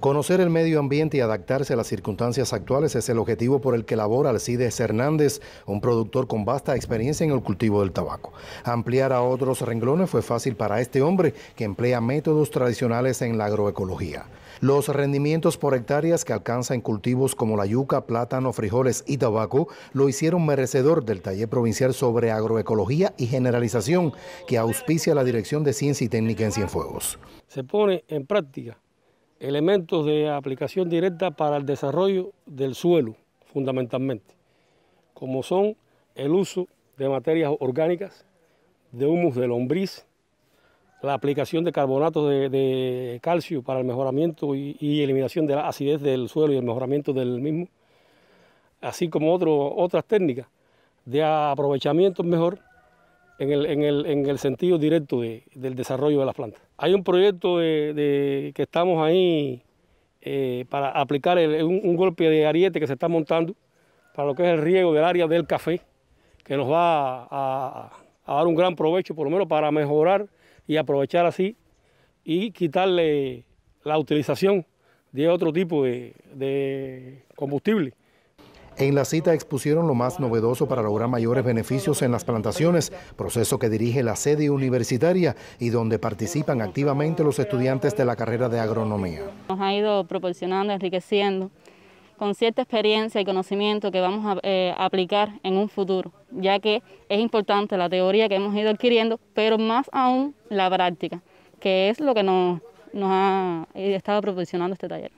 Conocer el medio ambiente y adaptarse a las circunstancias actuales es el objetivo por el que labora Alcides Hernández, un productor con vasta experiencia en el cultivo del tabaco. Ampliar a otros renglones fue fácil para este hombre que emplea métodos tradicionales en la agroecología. Los rendimientos por hectáreas que alcanza en cultivos como la yuca, plátano, frijoles y tabaco lo hicieron merecedor del taller provincial sobre agroecología y generalización que auspicia la Dirección de Ciencia y Técnica en Cienfuegos. Se pone en práctica elementos de aplicación directa para el desarrollo del suelo, fundamentalmente, como son el uso de materias orgánicas, de humus de lombriz, la aplicación de carbonatos de, calcio para el mejoramiento y, eliminación de la acidez del suelo y el mejoramiento del mismo, así como otras técnicas de aprovechamiento mejor en el, sentido directo del desarrollo de las plantas. Hay un proyecto de, que estamos ahí eh, para aplicar un, golpe de ariete que se está montando para lo que es el riego del área del café, que nos va a, dar un gran provecho, por lo menos para mejorar y aprovechar así y quitarle la utilización de otro tipo de combustible en la cita expusieron lo más novedoso para lograr mayores beneficios en las plantaciones, proceso que dirige la sede universitaria y donde participan activamente los estudiantes de la carrera de agronomía. Nos ha ido proporcionando, enriqueciendo con cierta experiencia y conocimiento que vamos a eh, aplicar en un futuro, ya que es importante la teoría que hemos ido adquiriendo, pero más aún la práctica, que es lo que nos ha eh, estado proporcionando este taller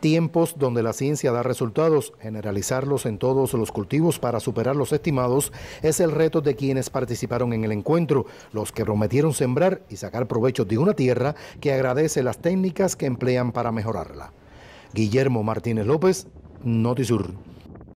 tiempos donde la ciencia da resultados, generalizarlos en todos los cultivos para superar los estimados es el reto de quienes participaron en el encuentro, los que prometieron sembrar y sacar provecho de una tierra que agradece las técnicas que emplean para mejorarla. Guillermo Martínez López, Notisur.